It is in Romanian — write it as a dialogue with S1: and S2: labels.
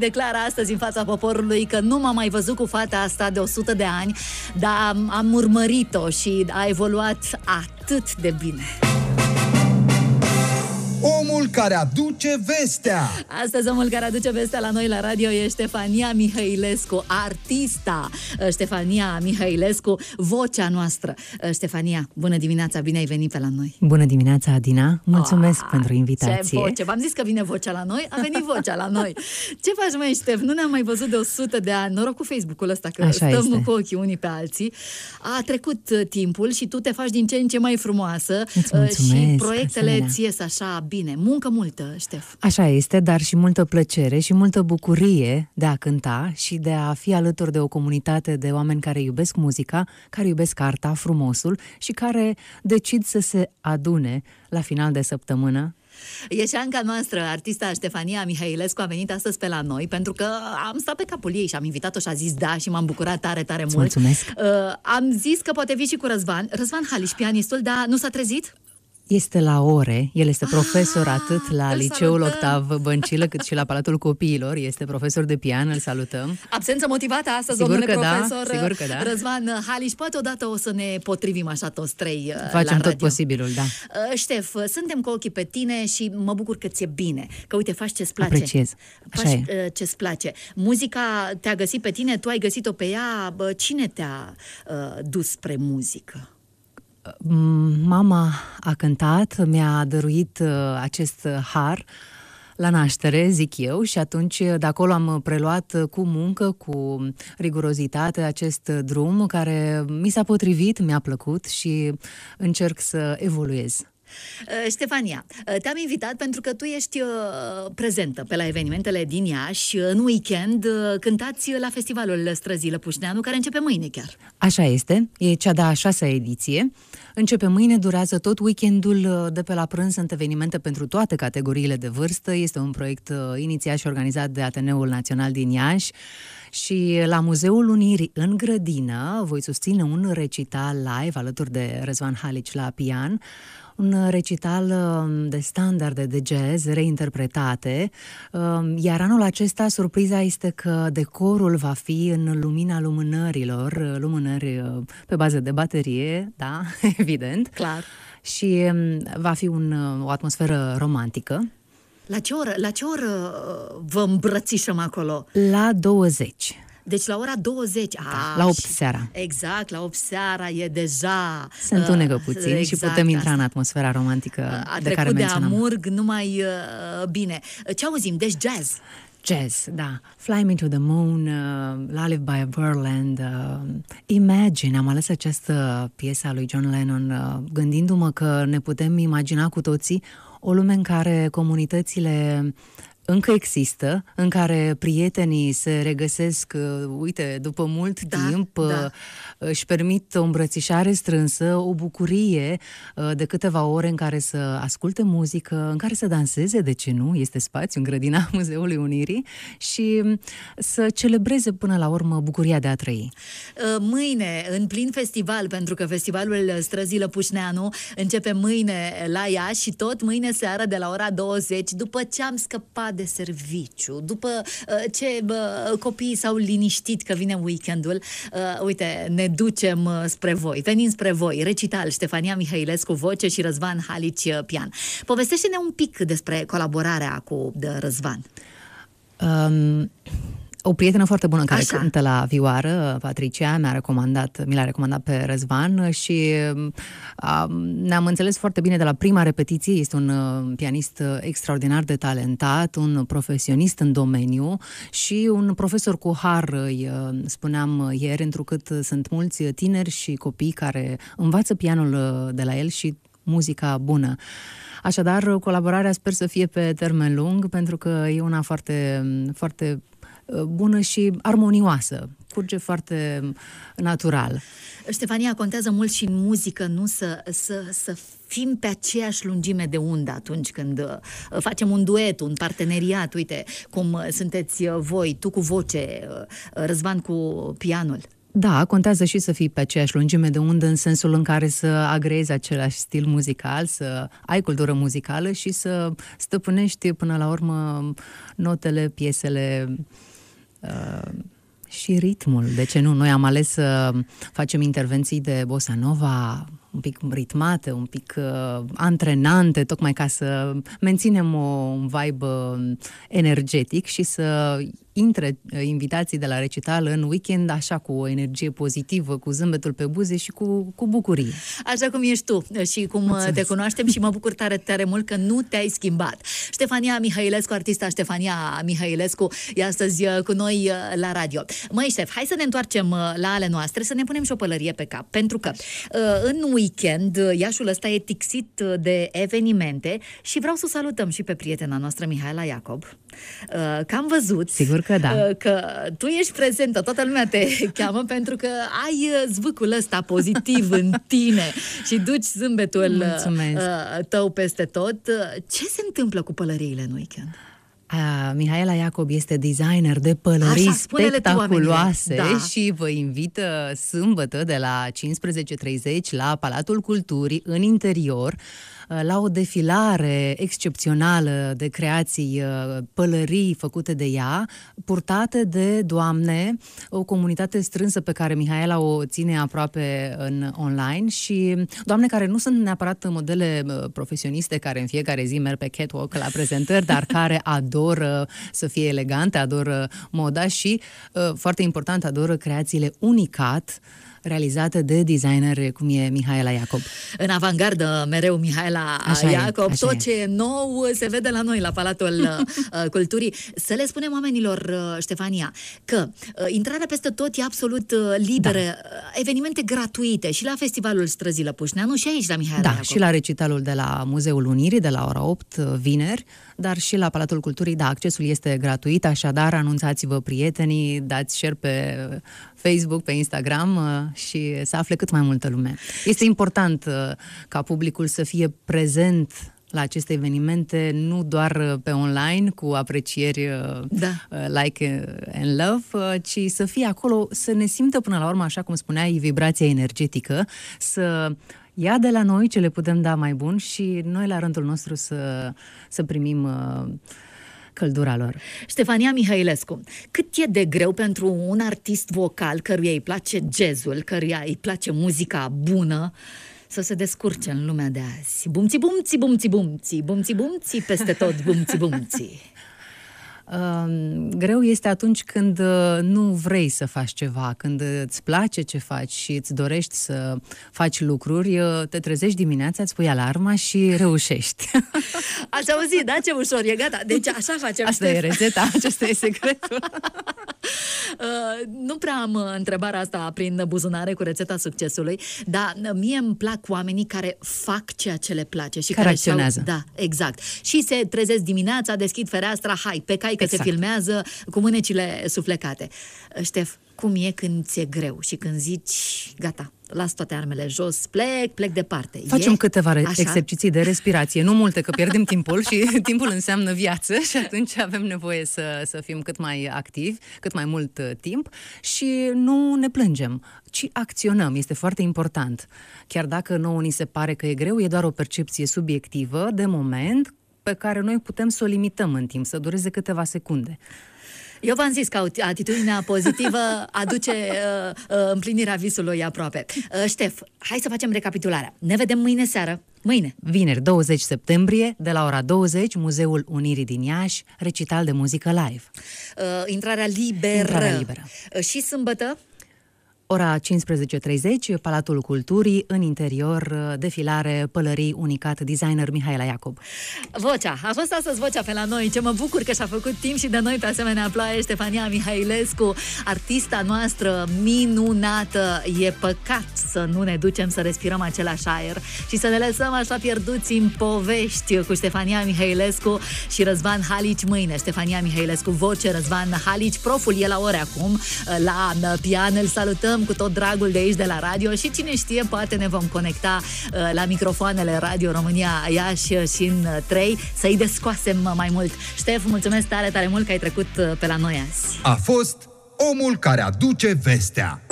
S1: Declară astăzi în fața poporului că nu m-am mai văzut cu fata asta de 100 de ani, dar am, am urmărit-o și a evoluat atât de bine care aduce vestea. Astăzi omul care aduce vestea la noi la radio e Ștefania Mihăilescu, artista uh, Ștefania Mihăilescu, vocea noastră. Uh, Ștefania, bună dimineața, bine ai venit pe la noi.
S2: Bună dimineața, Adina, mulțumesc Oa, ah, pentru invitație. Ce voce,
S1: v-am zis că vine vocea la noi, a venit vocea la noi. Ce faci, mai Ștef, nu ne-am mai văzut de 100 de ani, noroc cu Facebook-ul ăsta, că Așa stăm este. cu ochii unii pe alții. A trecut uh, timpul și tu te faci din ce în ce mai frumoasă Îți mulțumesc, și proiectele ți ies așa bine. Muncă muncă multă, Ștef.
S2: Așa este, dar și multă plăcere și multă bucurie de a cânta și de a fi alături de o comunitate de oameni care iubesc muzica, care iubesc arta, frumosul și care decid să se adune la final de săptămână
S1: șanca noastră, artista Ștefania Mihailescu, a venit astăzi pe la noi pentru că am stat pe capul ei și am invitat-o și a zis da și m-am bucurat tare, tare mult. Mulțumesc! Uh, am zis că poate vii și cu Răzvan. Răzvan Haliș, pianistul, dar nu s-a trezit?
S2: este la ore, el este profesor ah, atât la Liceul salutăm. Octav Băncilă, cât și la Palatul Copiilor, este profesor de pian, îl salutăm.
S1: Absență motivată astăzi, sigur domnule că da, profesor da, sigur că da. Răzvan Haliș, poate odată o să ne potrivim așa toți trei uh, Facem la tot
S2: posibilul, da.
S1: Uh, Ștef, suntem cu ochii pe tine și mă bucur că ți-e bine, că uite, faci ce-ți place. Apreciez, așa faci, e. Uh, ce-ți place. Muzica te-a găsit pe tine, tu ai găsit-o pe ea, cine te-a dus spre muzică?
S2: mama a cântat, mi-a dăruit uh, acest har la naștere, zic eu, și atunci uh, de acolo am preluat uh, cu muncă, cu rigurozitate acest drum care mi s-a potrivit, mi-a plăcut și încerc să evoluez.
S1: Uh, Ștefania, uh, te-am invitat pentru că tu ești uh, prezentă pe la evenimentele din Iași în weekend, cântați la festivalul Străzii Lăpușneanu, care începe mâine chiar.
S2: Așa este, e cea de-a șasea ediție. Începe mâine, durează tot weekendul de pe la prânz, sunt evenimente pentru toate categoriile de vârstă. Este un proiect inițiat și organizat de Ateneul Național din Iași și la Muzeul Unirii în grădină voi susține un recital live alături de Răzvan Halici la pian, un recital um, de standarde de jazz reinterpretate, um, iar anul acesta surpriza este că decorul va fi în lumina lumânărilor, uh, lumânări uh, pe bază de baterie, da, evident. Clar. Și um, va fi un, uh, o atmosferă romantică.
S1: La ce oră, la ce oră vă îmbrățișăm acolo? La 20. Deci la ora 20. Da, a, la 8 seara. Exact, la 8 seara e deja... Se întunecă uh, puțin exact, și putem intra asta. în
S2: atmosfera romantică a de care menționam. de amurg
S1: numai uh, bine. Ce auzim? Deci jazz. Jazz, da.
S2: Fly Me to the Moon, uh, Lullaby by Burland, uh, Imagine. Am ales această piesă a lui John Lennon uh, gândindu-mă că ne putem imagina cu toții o lume în care comunitățile încă există, în care prietenii se regăsesc, uh, uite, după mult da, timp, da. Uh, își permit o îmbrățișare strânsă, o bucurie uh, de câteva ore în care să asculte muzică, în care să danseze, de ce nu? Este spațiu în grădina Muzeului Unirii
S1: și mm,
S2: să celebreze până la urmă bucuria de a trăi.
S1: Mâine, în plin festival, pentru că festivalul Străzilă Pușneanu începe mâine la ea și tot mâine seară de la ora 20, după ce am scăpat de serviciu, după uh, ce bă, copiii s-au liniștit că vine weekendul, uh, uite, ne ducem uh, spre voi, venim spre voi, recital Ștefania Mihailescu voce și Răzvan Halici uh, pian. Povestește-ne un pic despre colaborarea cu Răzvan. Um,
S2: o prietenă foarte bună care Așa. cântă la vioară, Patricia, mi-a recomandat, mi l-a recomandat pe Răzvan și a, ne-am înțeles foarte bine de la prima repetiție. Este un uh, pianist uh, extraordinar de talentat, un profesionist în domeniu și un profesor cu har, îi uh, spuneam ieri, întrucât sunt mulți tineri și copii care învață pianul de la el și muzica bună. Așadar, colaborarea sper să fie pe termen lung, pentru că e una foarte, foarte
S1: Uh, bună și armonioasă. Curge foarte natural. Ștefania, contează mult și în muzică, nu să, să, să fim pe aceeași lungime de undă atunci când uh, facem un duet, un parteneriat, uite cum uh, sunteți voi, tu cu voce, Răzvan cu pianul.
S2: Da, contează și să fii pe aceeași lungime de undă în sensul în care să agrezi același stil muzical, să ai cultură muzicală și să stăpânești până la urmă notele, piesele, Uh, și ritmul, de ce nu? Noi am ales să facem intervenții de bossa nova, un pic ritmate, un pic uh, antrenante, tocmai ca să menținem o, un vibe uh, energetic și să intre uh, invitații de la recital în weekend așa cu o energie pozitivă, cu zâmbetul pe buze și cu, cu bucurie.
S1: Așa cum ești tu uh, și cum uh, Mulțumesc. te cunoaștem și mă bucur tare, tare mult că nu te-ai schimbat. Ștefania Mihailescu, artista Ștefania Mihailescu, e astăzi cu noi la radio. Măi, șef, hai să ne întoarcem la ale noastre, să ne punem și o pălărie pe cap, pentru că în weekend weekend. Iașul ăsta e tixit de evenimente și vreau să salutăm și pe prietena noastră Mihaela Iacob, uh, că am văzut Sigur că, da. Uh, că tu ești prezentă, toată lumea te cheamă pentru că ai uh, zvâcul ăsta pozitiv în tine și duci zâmbetul Mulțumesc. tău peste tot. Ce se întâmplă cu pălăriile în weekend? A, Mihaela Iacob este designer
S2: de pălării Așa, spectaculoase da. și vă invită uh, sâmbătă de la 15.30 la Palatul Culturii în interior Uh, la o defilare excepțională de creații, uh, pălării făcute de ea, purtate de doamne, o comunitate strânsă pe care Mihaela o ține aproape în online și doamne care nu sunt neapărat modele uh, profesioniste care în fiecare zi merg pe catwalk la prezentări, dar care adoră să fie elegante, adoră moda și, foarte important, adoră creațiile unicat, realizată de designer cum e Mihaela Iacob.
S1: În avangardă mereu Mihaela așa Iacob. E, Tot e. ce e nou se vede la noi, la Palatul uh, Culturii. Să le spunem oamenilor, uh, Ștefania, că uh, intrarea peste tot e absolut liberă. Da. Evenimente gratuite și la Festivalul Străzii Lăpușneanu și aici la Mihaela Da, Iacob. și
S2: la recitalul de la Muzeul Unirii de la ora 8, vineri, dar și la Palatul Culturii, da, accesul este gratuit, așadar anunțați-vă prietenii, dați share pe Facebook, pe Instagram uh, și să afle cât mai multă lume. Este important uh, ca publicul să fie prezent la aceste evenimente, nu doar uh, pe online, cu aprecieri da. like and love, ci să fie acolo, să ne simtă până la urmă, așa cum spuneai, vibrația energetică, să ia de la noi ce le putem da mai bun și noi la rândul
S1: nostru să, să primim uh, căldura lor. Ștefania Mihailescu, cât e de greu pentru un artist vocal căruia îi place jazzul, căruia îi place muzica bună, să se descurce în lumea de azi. Bumți, bumți, bumți, bumți, bumți, bumți, peste tot, bumți, bumți greu
S2: este atunci când uh, nu vrei să faci ceva, când îți place ce faci și îți dorești să faci lucruri, uh, te trezești dimineața, îți pui alarma și reușești.
S1: Ați auzit, da? Ce ușor, e gata. Deci așa facem. Asta Ștef. e rețeta, acesta e secretul. nu prea am uh, întrebarea asta prin buzunare cu rețeta succesului, dar uh, mie îmi plac oamenii care fac ceea ce le place și care, care acționează. Da, exact. Și se trezesc dimineața, deschid fereastra, hai, pe cai că exact. se filmează cu mânecile suflecate. Uh, Ștef, cum e când ți-e greu și când zici, gata, las toate armele jos, plec, plec departe. Facem e câteva re- așa? exerciții
S2: de respirație, nu multe, că pierdem timpul și timpul înseamnă viață și atunci avem nevoie să, să fim cât mai activi, cât mai mult uh, timp și nu ne plângem, ci acționăm, este foarte important. Chiar dacă nouă ni se pare că e greu, e doar o percepție subiectivă de moment pe care noi putem să o limităm în timp, să dureze câteva secunde.
S1: Eu v-am zis că atitudinea pozitivă aduce uh, uh, împlinirea visului aproape. Uh, Ștef, hai să facem recapitularea. Ne vedem mâine seară.
S2: Mâine. Vineri, 20 septembrie, de la ora 20, Muzeul Unirii din Iași, recital de muzică live.
S1: Uh, intrarea liberă. Intrarea liberă. Uh, și sâmbătă?
S2: Ora 15.30, Palatul Culturii, în interior, defilare, pălării, unicat, designer Mihaela Iacob.
S1: Vocea, a fost astăzi vocea pe la noi, ce mă bucur că și-a făcut timp și de noi pe asemenea ploaie, Ștefania Mihailescu, artista noastră minunată. E păcat să nu ne ducem să respirăm același aer și să ne lăsăm așa pierduți în povești cu Ștefania Mihailescu și Răzvan Halici mâine. Ștefania Mihailescu, voce, Răzvan Halici, proful e la ore acum, la pian, îl salutăm salutăm cu tot dragul de aici de la radio și cine știe, poate ne vom conecta uh, la microfoanele Radio România Iași și în 3 uh, să-i descoasem uh, mai mult. Ștef, mulțumesc tare, tare mult că ai trecut pe la noi azi. A fost omul care aduce vestea.